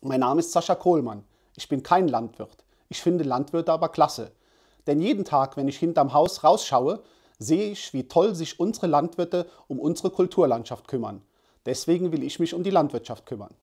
Mein Name ist Sascha Kohlmann. Ich bin kein Landwirt. Ich finde Landwirte aber klasse. Denn jeden Tag, wenn ich hinterm Haus rausschaue, sehe ich, wie toll sich unsere Landwirte um unsere Kulturlandschaft kümmern. Deswegen will ich mich um die Landwirtschaft kümmern.